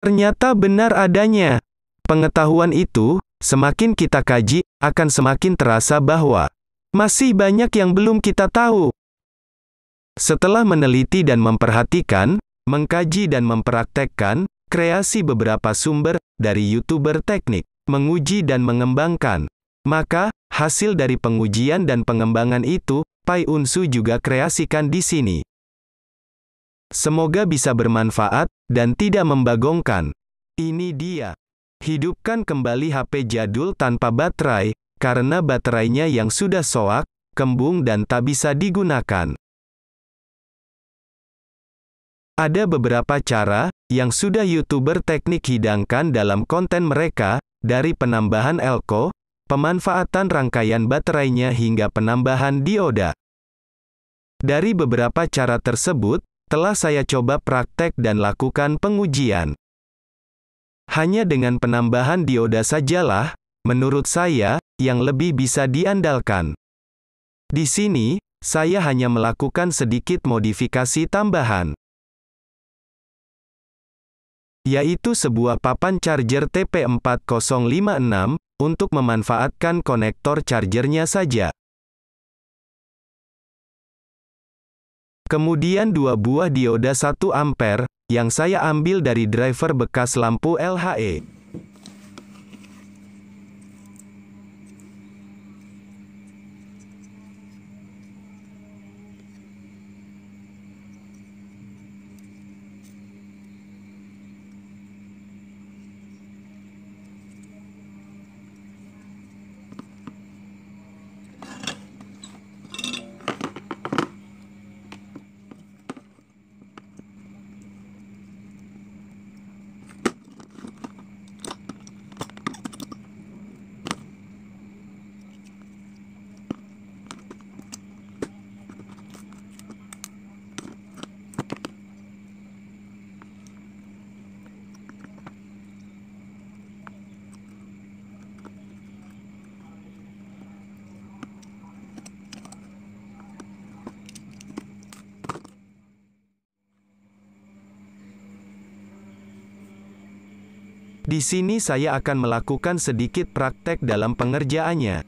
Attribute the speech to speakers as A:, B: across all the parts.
A: Ternyata benar adanya. Pengetahuan itu, semakin kita kaji, akan semakin terasa bahwa masih banyak yang belum kita tahu. Setelah meneliti dan memperhatikan, mengkaji dan mempraktekkan, kreasi beberapa sumber dari YouTuber teknik, menguji dan mengembangkan. Maka, hasil dari pengujian dan pengembangan itu, Pai Unsu juga kreasikan di sini. Semoga bisa bermanfaat, dan tidak membagongkan. Ini dia. Hidupkan kembali HP jadul tanpa baterai, karena baterainya yang sudah soak, kembung dan tak bisa digunakan. Ada beberapa cara yang sudah YouTuber teknik hidangkan dalam konten mereka, dari penambahan elko, pemanfaatan rangkaian baterainya hingga penambahan dioda. Dari beberapa cara tersebut, telah saya coba praktek dan lakukan pengujian. Hanya dengan penambahan dioda sajalah, menurut saya, yang lebih bisa diandalkan. Di sini, saya hanya melakukan sedikit modifikasi tambahan. Yaitu sebuah papan charger TP4056, untuk memanfaatkan konektor chargernya saja. Kemudian dua buah dioda 1 ampere, yang saya ambil dari driver bekas lampu LHE. Di sini saya akan melakukan sedikit praktek dalam pengerjaannya.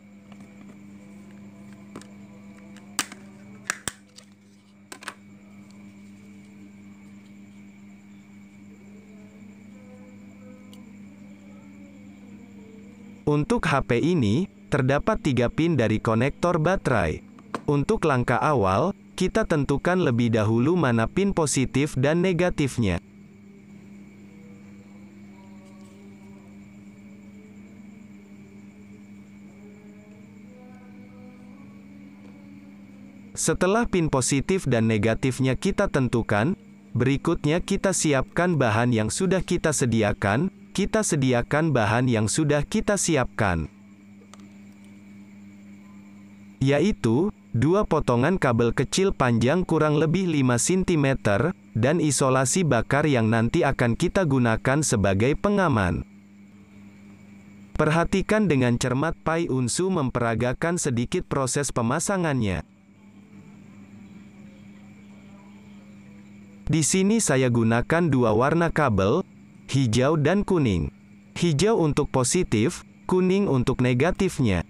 A: Untuk HP ini, terdapat tiga pin dari konektor baterai. Untuk langkah awal, kita tentukan lebih dahulu mana pin positif dan negatifnya. Setelah pin positif dan negatifnya kita tentukan, berikutnya kita siapkan bahan yang sudah kita sediakan, kita sediakan bahan yang sudah kita siapkan. Yaitu, dua potongan kabel kecil panjang kurang lebih 5 cm, dan isolasi bakar yang nanti akan kita gunakan sebagai pengaman. Perhatikan dengan cermat Pai Unsu memperagakan sedikit proses pemasangannya. Di sini saya gunakan dua warna kabel, hijau dan kuning. Hijau untuk positif, kuning untuk negatifnya.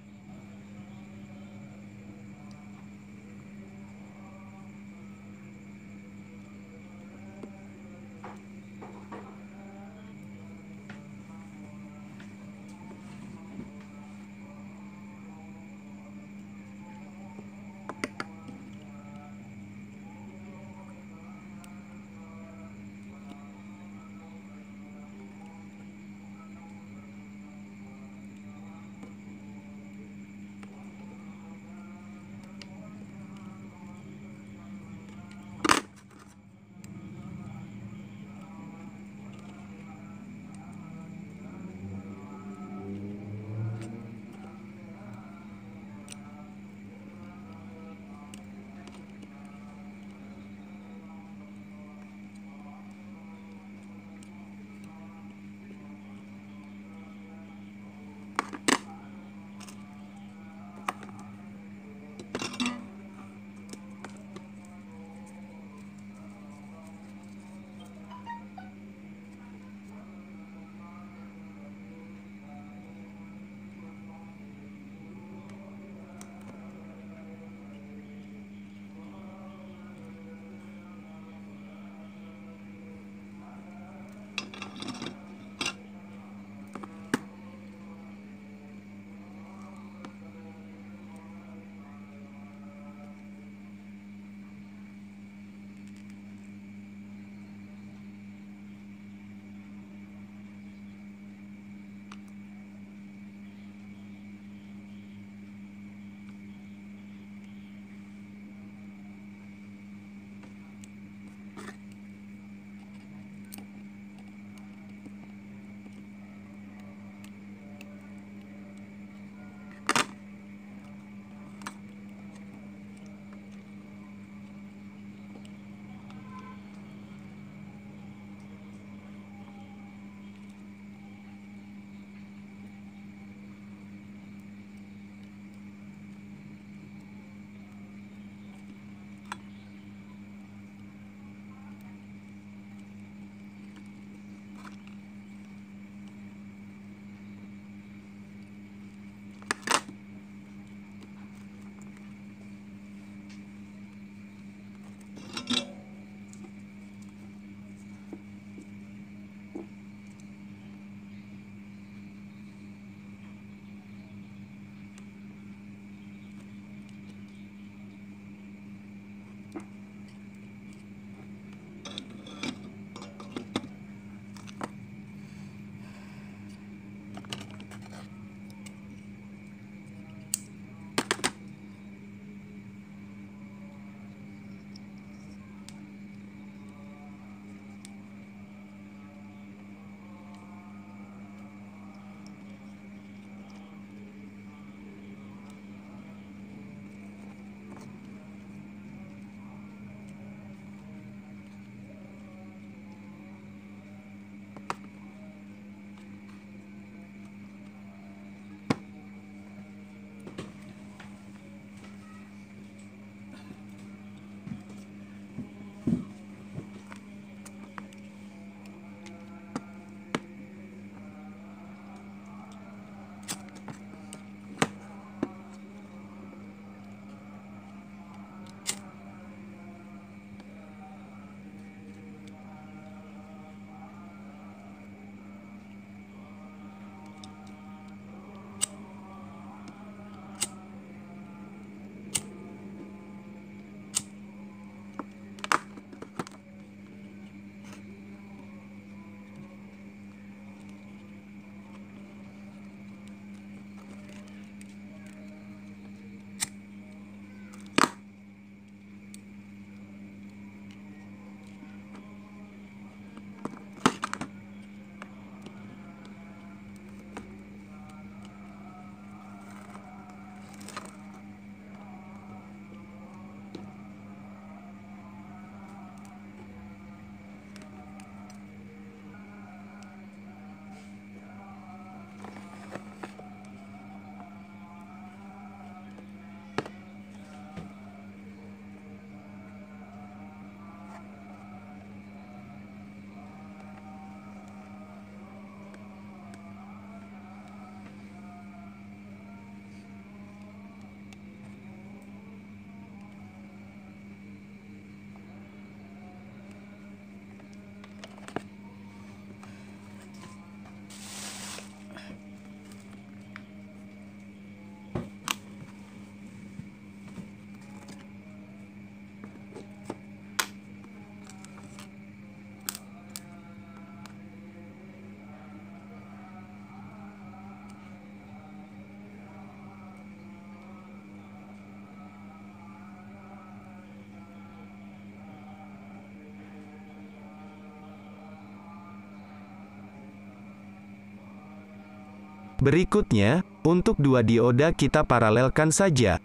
A: Berikutnya, untuk dua dioda kita paralelkan saja.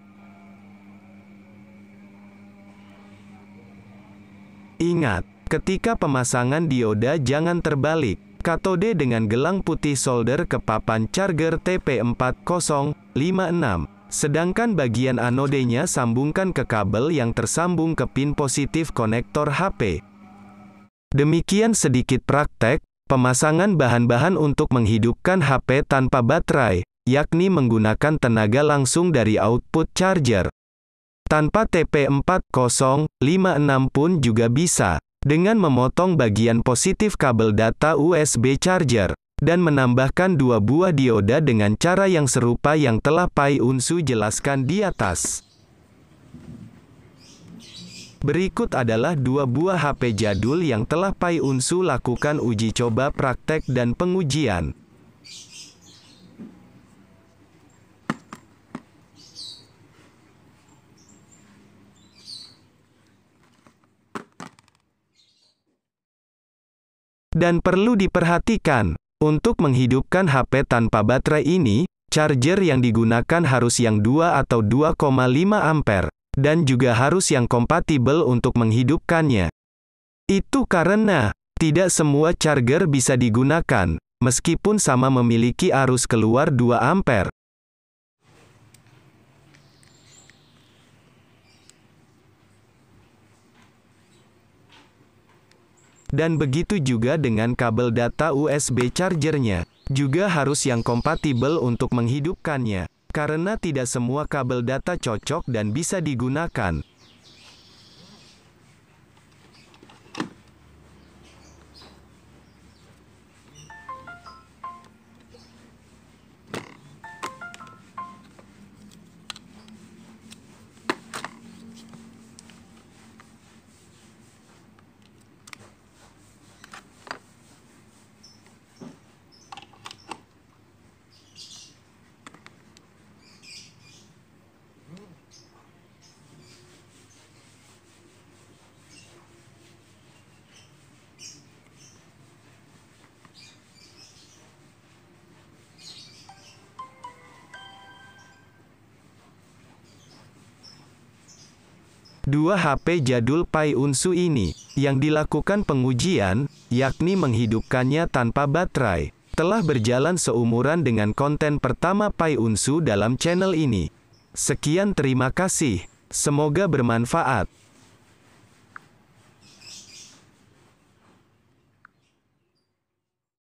A: Ingat, ketika pemasangan dioda jangan terbalik. Katode dengan gelang putih solder ke papan charger TP4056. Sedangkan bagian anodenya sambungkan ke kabel yang tersambung ke pin positif konektor HP. Demikian sedikit praktek, Pemasangan bahan-bahan untuk menghidupkan HP tanpa baterai, yakni menggunakan tenaga langsung dari output charger. Tanpa TP4056 pun juga bisa, dengan memotong bagian positif kabel data USB charger, dan menambahkan dua buah dioda dengan cara yang serupa yang telah Pai Unsu jelaskan di atas. Berikut adalah dua buah HP jadul yang telah Pai Unsu lakukan uji coba praktek dan pengujian. Dan perlu diperhatikan, untuk menghidupkan HP tanpa baterai ini, charger yang digunakan harus yang 2 atau 2,5 ampere dan juga harus yang kompatibel untuk menghidupkannya. Itu karena tidak semua charger bisa digunakan, meskipun sama memiliki arus keluar 2 ampere. Dan begitu juga dengan kabel data USB chargernya, juga harus yang kompatibel untuk menghidupkannya. Karena tidak semua kabel data cocok dan bisa digunakan, Dua HP jadul Pai Unsu ini, yang dilakukan pengujian, yakni menghidupkannya tanpa baterai, telah berjalan seumuran dengan konten pertama Pai Unsu dalam channel ini. Sekian terima kasih, semoga bermanfaat.